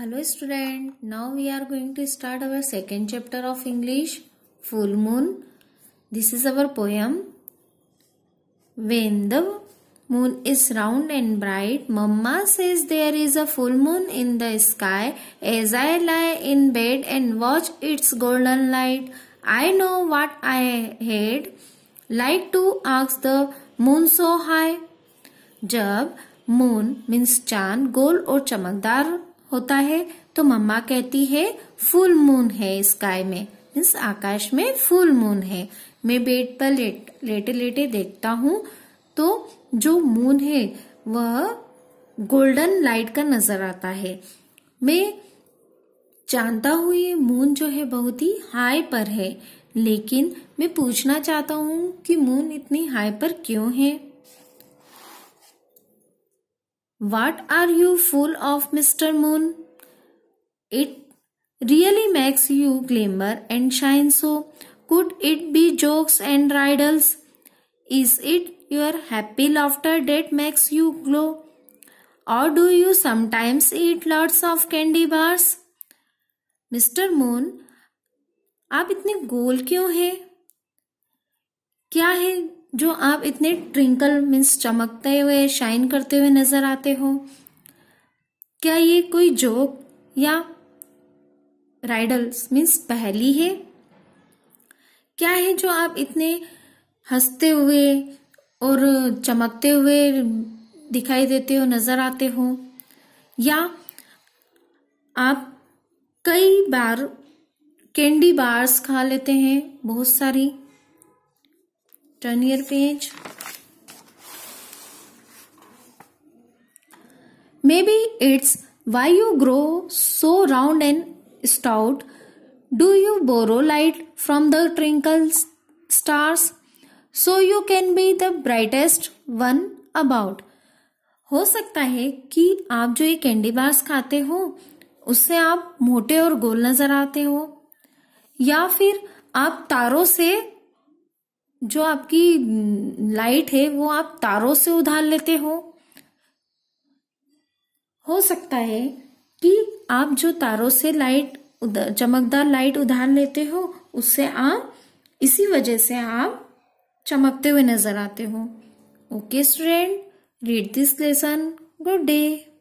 Hello student, now we are going to start our second chapter of English, Full Moon. This is our poem. When the moon is round and bright, Mama says there is a full moon in the sky. As I lie in bed and watch its golden light, I know what I had. Like to ask the moon so high. जब Moon means Chan, Gold, or चमकदार होता है तो मम्मा कहती है full moon है sky में मीन्स आकाश में फुल मून है मैं बेड पर लेट लेटे लेटे देखता हूँ तो जो मून है वह गोल्डन लाइट का नजर आता है मैं जानता हूँ ये मून जो है बहुत ही हाई पर है लेकिन मैं पूछना चाहता हूँ कि मून इतनी हाई पर क्यों है What are you full of, Mr. Moon? It really makes you glimmer and shine so. Could it be jokes and riddles? Is it your happy laughter that makes you glow? Or do you sometimes eat lots of candy bars? Mr. Moon? आप इतने गोल क्यों हैं क्या है जो आप इतने ट्रिंकल means चमकते हुए शाइन करते हुए नजर आते हो क्या ये कोई जोक या राइडल्स मीन्स पहली है क्या है जो आप इतने हंसते हुए और चमकते हुए दिखाई देते हो नजर आते हो या आप कई बार कैंडी बार्स खा लेते हैं बहुत सारी turn your page may be it's why you grow so round and stout do you borrow light from the twinkle stars so you can be the brightest one about हो सकता है कि आप जो ये कैंडी बार्स खाते हो उससे आप मोटे और गोल नजर आते हो या फिर आप तारों से जो आपकी लाइट है वो आप तारों से उधार लेते हो हो सकता है कि आप जो तारों से लाइट चमकदार लाइट उधार लेते हो उससे आप इसी वजह से आप चमकते हुए नजर आते हो okay student read this lesson good day